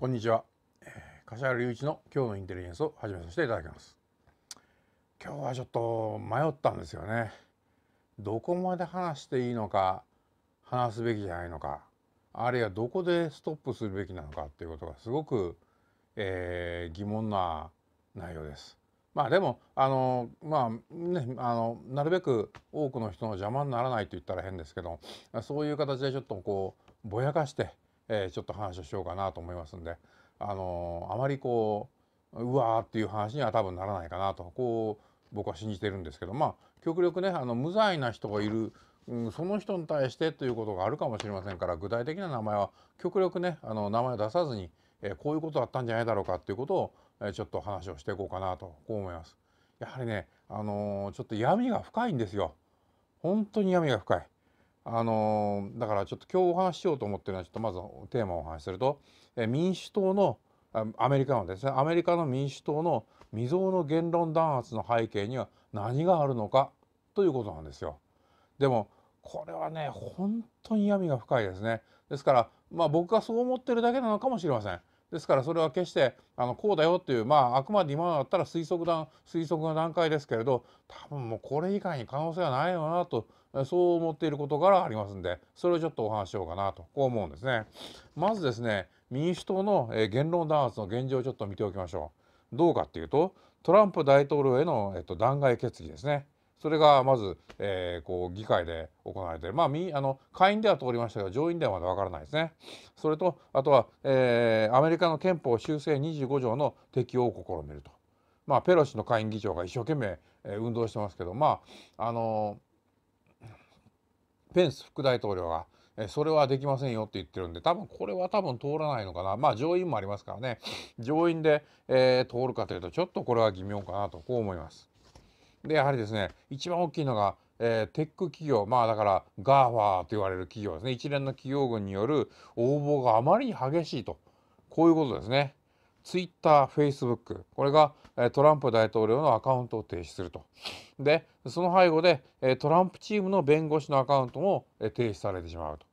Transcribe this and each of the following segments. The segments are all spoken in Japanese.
こんにちは、えー、柏原隆一の今日のインテリジェンスを始めさせていただきます今日はちょっと迷ったんですよねどこまで話していいのか話すべきじゃないのかあるいはどこでストップするべきなのかっていうことがすごく、えー、疑問な内容ですまあでもあのまあねあのなるべく多くの人の邪魔にならないと言ったら変ですけどそういう形でちょっとこうぼやかしてえー、ちょっと話をしようかなと思いますんで、あのー、あまりこううわーっていう話には多分ならないかなとこう僕は信じてるんですけどまあ極力ねあの無罪な人がいる、うん、その人に対してということがあるかもしれませんから具体的な名前は極力ねあの名前を出さずに、えー、こういうことだったんじゃないだろうかっていうことを、えー、ちょっと話をしていこうかなとこう思います。やはりね、あのー、ちょっと闇が深いんですよ。本当に闇が深い。あのだからちょっと今日お話ししようと思ってるのはちょっとまずテーマをお話しすると、え民主党のアメリカのですねアメリカの民主党の未曾有の言論弾圧の背景には何があるのかということなんですよ。でもこれはね本当に闇が深いですね。ですからまあ僕がそう思ってるだけなのかもしれません。ですからそれは決してあのこうだよっていうまああくまで今だったら推測推測の段階ですけれど多分もうこれ以外に可能性はないよなとそう思っていることからありますんでそれをちょっとお話ししようかなとこう思うんですね。まずですね民主党の言論弾圧の現状をちょっと見ておきましょう。どうかっていうとトランプ大統領への、えっと、弾劾決議ですね。それがまず、えー、こう議会で行われて、まあ、あの下院では通りましたが上院ではまだ分からないですね。それとあとは、えー、アメリカの憲法修正25条の適用を試みると、まあ、ペロシの下院議長が一生懸命、えー、運動してますけど、まああのペンス副大統領が、えそれはできませんよって言ってるんで多分これは多分通らないのかなまあ上院もありますからね上院で、えー、通るかというとちょっとこれは微妙かなとこう思います。でやはりですね一番大きいのが、えー、テック企業まあだから GAFA と言われる企業ですね一連の企業群による応募があまりに激しいとこういうことですね。ツイッター、フェイスブック、これがトランプ大統領のアカウントを停止すると。で、その背後でトランプチームの弁護士のアカウントも停止されてしまうと。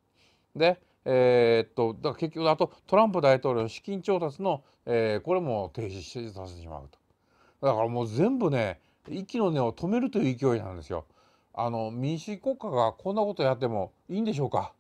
で、えー、っとだから結局あとトランプ大統領の資金調達の、えー、これも停止させてしまうと。だからもう全部ね息の根を止めるという勢いなんですよ。あの民主国家がこんなことやってもいいんでしょうか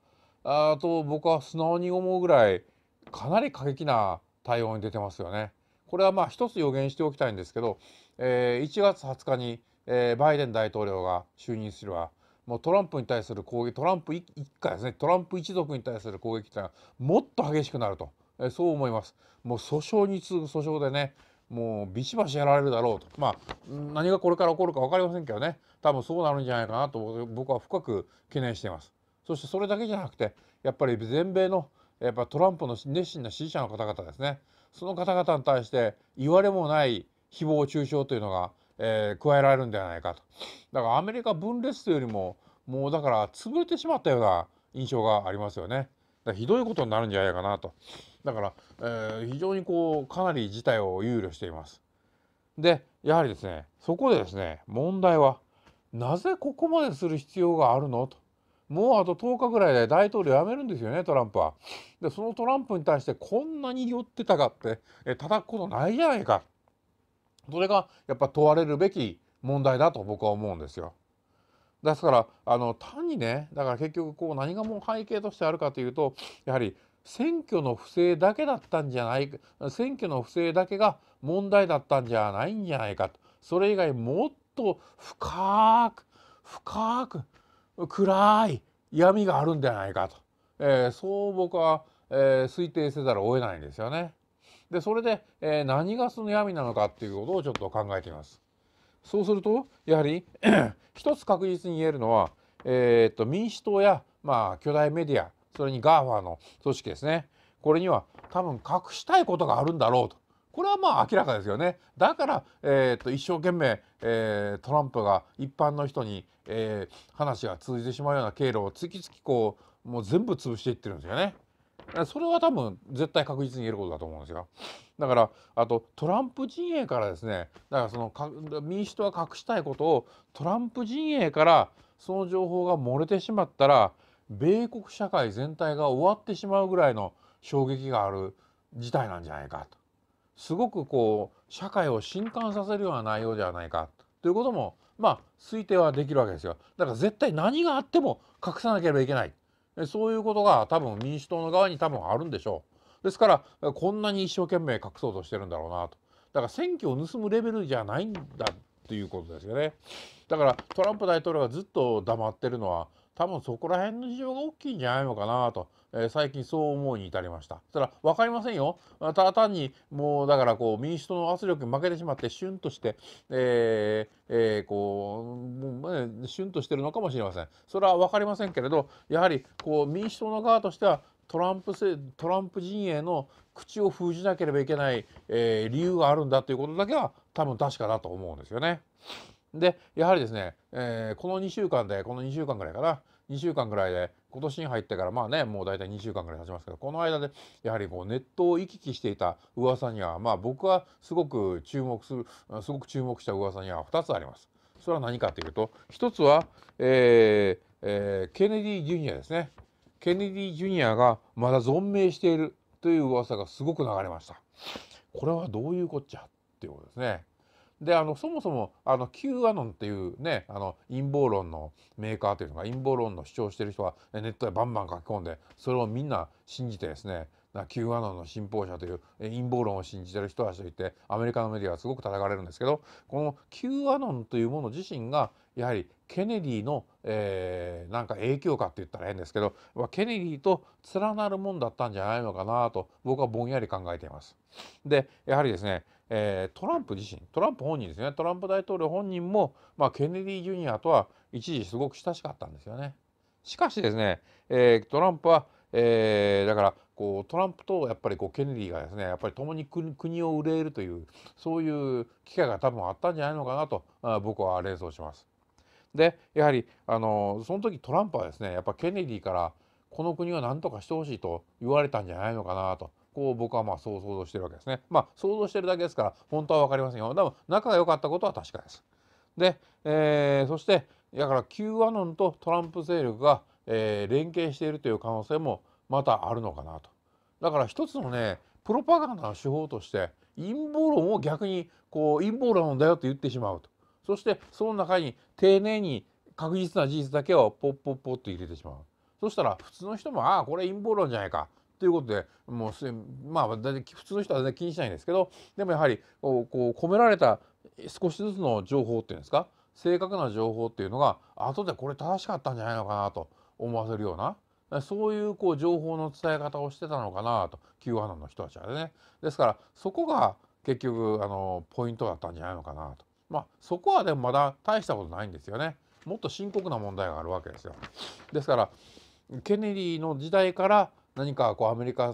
あと僕は素直に思うぐらいかなり過激な対応に出てますよね。これはまあ一つ予言しておきたいんですけど、えー、1月20日に、えー、バイデン大統領が就任するばもうトランプに対する攻撃トランプ一家ですねトランプ一族に対する攻撃というのはもっと激しくなると、えー、そう思います。もう訴訟に次ぐ訴訟でねもうビシバシやられるだろうとまあ何がこれから起こるか分かりませんけどね多分そうなるんじゃないかなと僕は深く懸念しています。そしてそれだけじゃなくてやっぱり全米のやっぱトランプの熱心な支持者の方々ですねその方々に対して言われもない誹謗中傷というのが、えー、加えられるんではないかとだからアメリカ分裂というよりももうだから潰れてしまったような印象がありますよね。だひどいことになるんじゃないかなと。だから、えー、非常にこうかなり事態を憂慮しています。でやはりですねそこでですね問題はなぜここまでする必要があるのともうあと10日ぐらいで大統領辞めるんですよねトランプは。でそのトランプに対してこんなに寄ってたかってえ叩くことないじゃないかそれがやっぱ問われるべき問題だと僕は思うんですよ。ですからあの単にねだから結局こう何がもう背景としてあるかというとやはり選挙の不正だけだったんじゃない選挙の不正だけが問題だったんじゃないんじゃないかとそれ以外もっと深く深く暗い闇があるんじゃないかと、えー、そう僕は、えー、推定せざるを得ないんですよね。でそれで、えー、何がその闇なのかっていうことをちょっと考えてみます。そうするとやはり 一つ確実に言えるのは、えー、っと民主党や、まあ、巨大メディアそれにガーファーの組織ですねこれには多分隠したいことがあるんだろうとこれはまあ明らかですよねだから、えー、っと一生懸命、えー、トランプが一般の人にえー、話が通じてしまうような経路を次々こうもう全部潰していってるんですよね。それは多分絶対確実に言えることだと思うんですよ。だからあとトランプ陣営からですねだからその民主党は隠したいことをトランプ陣営からその情報が漏れてしまったら米国社会全体が終わってしまうぐらいの衝撃がある事態なんじゃないかとすごくこう社会を震撼させるような内容ではないかということもまあ推定はできるわけですよだから絶対何があっても隠さなければいけないそういうことが多分民主党の側に多分あるんでしょうですからこんなに一生懸命隠そうとしてるんだろうなとだから選挙を盗むレベルじゃないんだということですよねだからトランプ大統領がずっと黙ってるのは多分そこら辺の事情が大きいんじゃないのかなと、えー、最近そう思うに至りました。そしたら分かりませんよ。ただ単にもうだからこう民主党の圧力に負けてしまってシュンとして、えーえー、こうもう、シュンとしてるのかもしれません。それは分かりませんけれどやはりこう民主党の側としてはトランプトランプ陣営の口を封じなければいけない、えー、理由があるんだということだけは多分確かだと思うんですよね。でやはりですね、えー、この2週間でこの2週間ぐらいかな2週間ぐらいで今年に入ってからまあねもう大体2週間ぐらい経ちますけどこの間でやはりこうネットを行き来していた噂にはまあ僕はすごく注目するすごく注目した噂には2つあります。それは何かというと1つは、えーえー、ケネディ・ジュニアですねケネディ・ジュニアがまだ存命しているという噂がすごく流れました。これはどういうこっちゃっていうことですね。であのそもそもあの Q アノンっていうねあの陰謀論のメーカーというのが陰謀論の主張してる人はネットでバンバン書き込んでそれをみんな信じてですね Q アノンの信奉者という陰謀論を信じてる人たちといてアメリカのメディアはすごく叩かれるんですけどこの Q アノンというもの自身がやはりケネディの、えー、なんか影響かって言ったら変ですけどケネディと連なるもんだったんじゃないのかなと僕はぼんやり考えています。でやはりですねえー、トランプ自身トランプ本人ですねトランプ大統領本人も、まあ、ケネディ・ジュニアとは一時すごく親しかったんですよね。しかしですね、えー、トランプは、えー、だからこうトランプとやっぱりこうケネディがですねやっぱり共に国を憂えるというそういう機会が多分あったんじゃないのかなとあ僕は連想します。でやはりあのその時トランプはですねやっぱケネディからこの国を何とかしてほしいと言われたんじゃないのかなとこう僕はまあそう想像してるわけですね。まあ想像してるだけですから本当は分かりませんよ。でも仲が良かったことは確かです。で、えー、そしてだから Q アノンとトランプ勢力が、えー、連携しているという可能性もまたあるのかなと。だから一つのねプロパガンダの手法として陰謀論を逆にこう陰謀論だよと言ってしまうと。そしてその中に丁寧に確実な事実だけをポッポッポッと入れてしまう。そしたら普通の人もああこれ陰謀論じゃないかということでもうすでにまあ普通の人は全然気にしないんですけどでもやはりこう込められた少しずつの情報っていうんですか正確な情報っていうのが後でこれ正しかったんじゃないのかなと思わせるようなそういうこう情報の伝え方をしてたのかなと Q アナの人たちはね。ですからそこが結局あのポイントだったんじゃないのかなと。まあそこはでもまだ大したことないんですよね。もっと深刻な問題があるわけですよ。ですからケネディの時代から何かこうアメリカ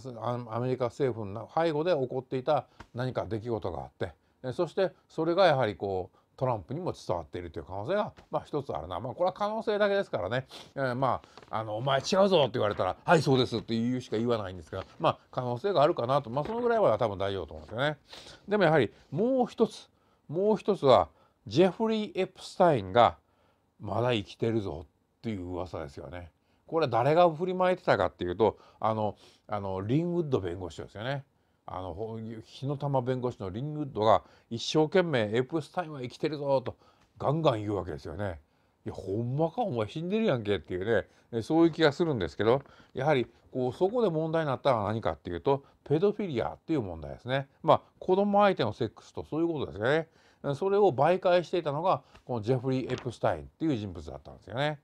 アメリカ政府の背後で起こっていた何か出来事があってそしてそれがやはりこうトランプにも伝わっているという可能性が、まあ、一つあるな、まあ、これは可能性だけですからね、えー、まああの「お前違うぞ」って言われたら「はいそうです」って言うしか言わないんですが、まあ、可能性があるかなと、まあ、そのぐらいは多分大丈夫と思うんですよね。でもやはりもう一つもう一つはジェフリー・エプスタインがまだ生きてるぞっていう噂ですよね。これ誰が振りまいてたかっていうとあのあのリンウッド弁護士ですよね。あの火の玉弁護士のリンウッドが一生懸命エプスタインは生きてるぞとガンガン言うわけですよね。いやほんまかお前死んでるやんけっていうねそういう気がするんですけどやはりこうそこで問題になったのは何かっていうとペドフィリアっていう問題ですね。まあ子供相手のセックスとそういうことですよね。それを媒介していたのがこのジェフリー・エプスタインっていう人物だったんですよね。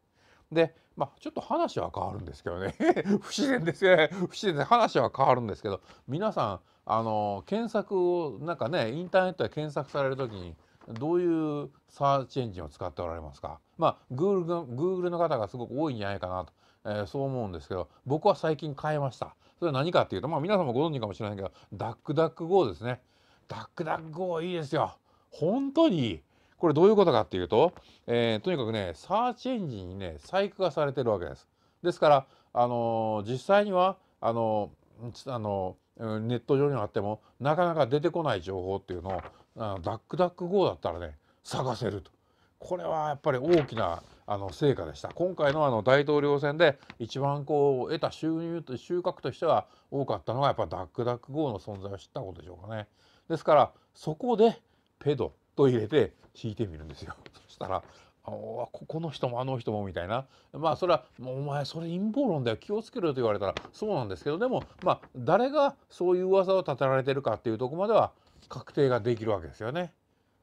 で、まあ、ちょっと話は変わるんですけどね 不自然ですね不自然で話は変わるんですけど皆さんあの検索をなんかねインターネットで検索される時にどういうサーチエンジンを使っておられますかまあ Google, Google の方がすごく多いんじゃないかなと、えー、そう思うんですけど僕は最近変えましたそれは何かっていうとまあ皆さんもご存知かもしれないけどダックダック GO ですねダックダック GO いいですよ本当にこれどういうことかっていうと、えー、とにかくねサーチエンジンにね細工がされてるわけです。ですから、あのー、実際にはあのー、あのー、ネット上にあってもなかなか出てこない情報っていうのをあのダックダック GO だったらね探せると。これはやっぱり大きなあの成果でした今回のあの大統領選で一番こう得た収入と収穫としては多かったのがやっぱダックダック号の存在を知ったことでしょうかね。ですからそこでペドと入れて弾いてみるんですよ。そしたらあのここの人もあの人もみたいなまあそれは「もうお前それ陰謀論だよ気をつけろ」と言われたらそうなんですけどでもまあ誰がそういう噂を立てられてるかっていうとこまでは確定ができるわけですよね。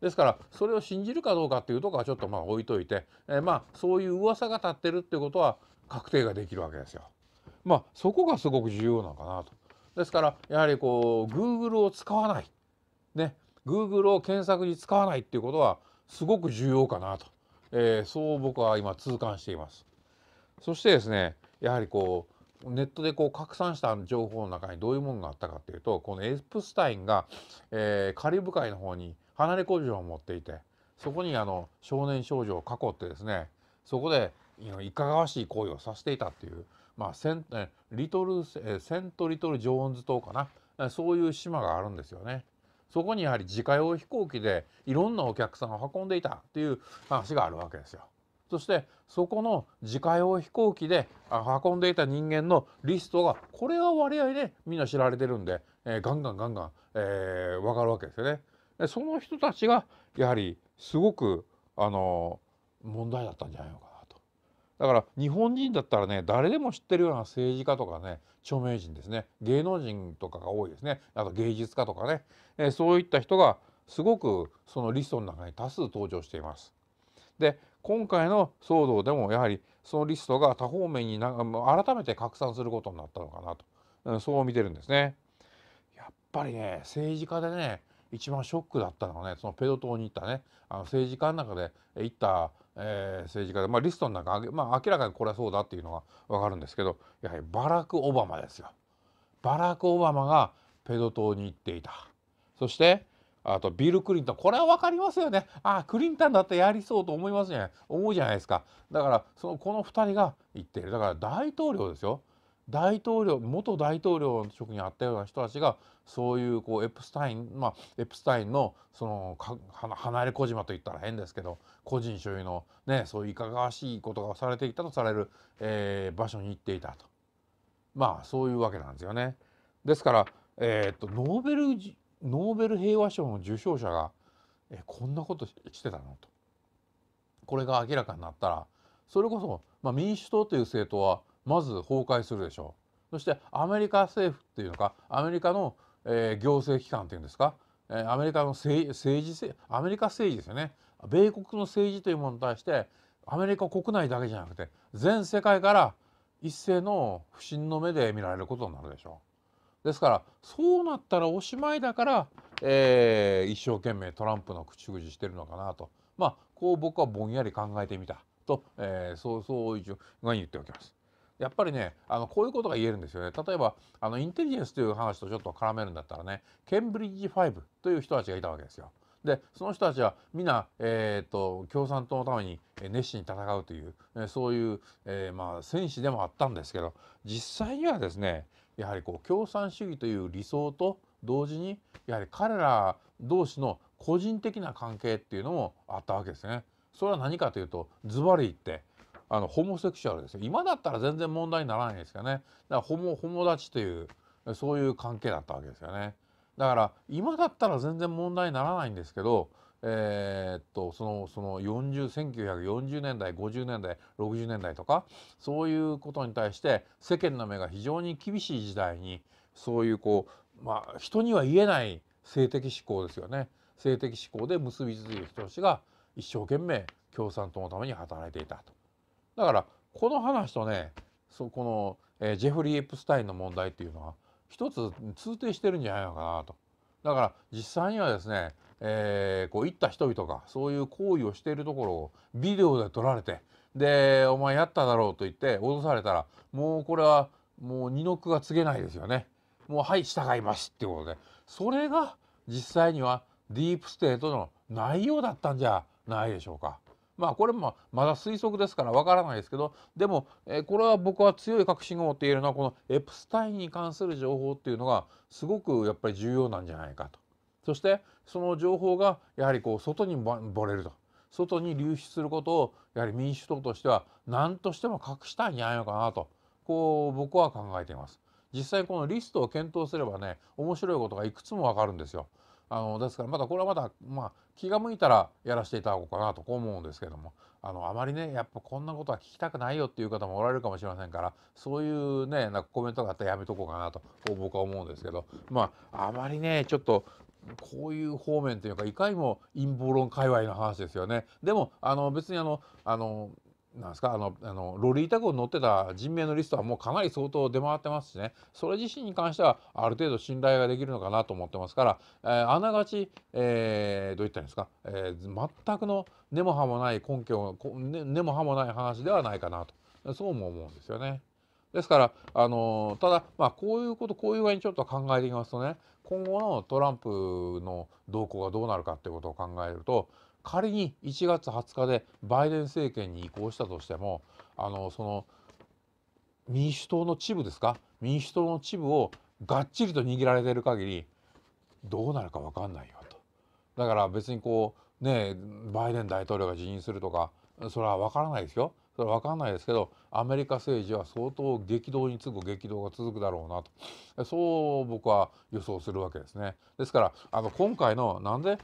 ですからそれを信じるかどうかっていうとこはちょっとまあ置いといて、えまあそういう噂が立ってるってことは確定ができるわけですよ。まあそこがすごく重要なのかなと。ですからやはりこう Google を使わない。ね、Google を検索に使わないっていうことはすごく重要かなと、えー、そう僕は今痛感しています。そしてですねやはりこうネットでこう拡散した情報の中にどういうものがあったかっていうとこのエプスタインが、えー、カリブ海の方に離れ工場を持っていてそこにあの少年少女を囲ってですねそこでいかがわしい行為をさせていたっていう、まあ、センリトルセント・リトル・ジョーンズ島かなそういう島があるんですよね。そこにやはり自家用飛行機でいろんなお客さんを運んでいたという話があるわけですよ。そしてそこの自家用飛行機で運んでいた人間のリストがこれは割合でみんな知られてるんで、えー、ガンガンガンガン、えー、分かるわけですよね。その人たちがやはりすごくあの問題だったんじゃないのかだから日本人だったらね誰でも知ってるような政治家とかね著名人ですね芸能人とかが多いですねあと芸術家とかね、えー、そういった人がすごくそのリストの中に多数登場しています。で今回の騒動でもやはりそのリストが多方面にな改めて拡散することになったのかなと、うん、そう見てるんですね。やっぱりね政治家でね一番ショックだったのはねそのペド島に行ったねあの政治家の中で行った、えー、政治家で、まあ、リストの中、まあ、明らかにこれはそうだっていうのが分かるんですけどやはりバラク・オバマですよ。バラク・オバマがペド島に行っていた。そしてあとビル・クリントンこれは分かりますよねああクリントンだってやりそうと思いますね思うじゃないですかだからそのこの2人が言っているだから大統領ですよ大統領元大統領の職にあったような人たちがそういうこうエプスタインまあエプスタインのそのか離れ小島と言ったら変ですけど個人所有のねそういういかがわしいことがされていたとされる、えー、場所に行っていたとまあそういうわけなんですよね。ですから、えー、っとノーベルノーベル平和賞の受賞者が、えー、こんなことしてたのとこれが明らかになったらそれこそ、まあ、民主党という政党はまず崩壊するでしょうそしてアメリカ政府っていうのかアメリカの、えー、行政機関っていうんですか、えー、アメリカの政治アメリカ政治ですよね米国の政治というものに対してアメリカ国内だけじゃなくて全世界から一斉の不信の目で見られることになるでしょう。ですからそうなったらおしまいだから、えー、一生懸命トランプの口々してるのかなとまあこう僕はぼんやり考えてみたと、えー、そうそう一応言っておきます。やっぱりねあのこういうことが言えるんですよね例えばあのインテリジェンスという話とちょっと絡めるんだったらねケンブリッジ5という人たちがいたわけですよ。でその人たちは皆、えーと、共産党のために熱心に戦うというそういう、えー、まあ、戦士でもあったんですけど実際にはですねやはりこう共産主義という理想と同時にやはり彼ら同士の個人的な関係っていうのもあったわけですね。それは何かというとズバリ言ってあのホモセクシュアルですよ今だったら全然問題にならないんですよねだからホモホモ立ちというそういう関係だったわけですよねだから今だったら全然問題にならないんですけどえー、っとそのその40 1940年代50年代60年代とかそういうことに対して世間の目が非常に厳しい時代にそういうこうまあ人には言えない性的指向ですよね性的指向で結びついる人たちが一生懸命共産党のために働いていたとだからこの話とねそこの、えー、ジェフリー・エプスタインの問題っていうのは一つ通底してるんじゃないのかなと。だから実際にはですね、えー、こう行った人々がそういう行為をしているところをビデオで撮られてで「お前やっただろう」と言って脅されたらもうこれはもう二の句が告げないですよね。もうはい従いますっていうことでそれが実際にはディープステートの内容だったんじゃないでしょうか。まあこれもまだ推測ですからわからないですけどでも、えこれは僕は強い確信を持っているのはこのエプスタインに関する情報っていうのがすごくやっぱり重要なんじゃないかと。そしてその情報がやはりこう外に漏れると外に流出することをやはり民主党としては何としても隠したいんじゃないのかなとこう僕は考えています。実際このリストを検討すればね面白いことがいくつもわかるんですよ。あのですからまだこれはまだまあ気が向いたらやらせていただこうかなとこう思うんですけどもあのあまりねやっぱこんなことは聞きたくないよっていう方もおられるかもしれませんからそういうねなんかコメントがあったらやめとこうかなと僕は思うんですけどまああまりねちょっとこういう方面というかいかにも陰謀論界隈の話ですよねでもあの別にあのあのなんですかあのあのロリータ号に載ってた人命のリストはもうかなり相当出回ってますしねそれ自身に関してはある程度信頼ができるのかなと思ってますから、えー、あながち、えー、どういったんですか、えー、全くの根も葉もない根拠根、も葉もない話ではないかなとそうも思うんですよね。ですから、あのただ、まあ、こういうことこういう具合にちょっと考えていきますとね今後のトランプの動向がどうなるかっていうことを考えると仮に1月20日でバイデン政権に移行したとしてもあのその民主党の秩父ですか民主党の秩父をがっちりと握られている限りどうなるか分かんないよとだから別にこうねバイデン大統領が辞任するとかそれは分からないですよそれは分かんないですけどアメリカ政治は相当激動に次ぐ激動が続くだろうなとそう僕は予想するわけですね。ですからあの今回のなんで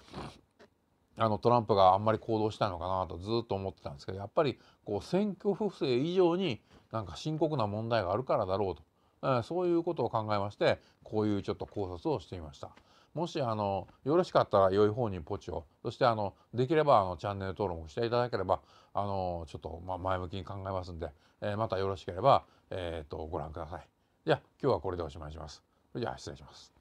あのトランプがあんまり行動したいのかなとずっと思ってたんですけどやっぱりこう選挙不正以上になんか深刻な問題があるからだろうと、えー、そういうことを考えましてこういうちょっと考察をしてみました。もしあのよろしかったら良い方にポチをそしてあのできればあのチャンネル登録をしていただければあのちょっとま前向きに考えますんで、えー、またよろしければ、えー、とご覧ください。じゃあ今日はこれでおしまいします。じゃあ失礼します。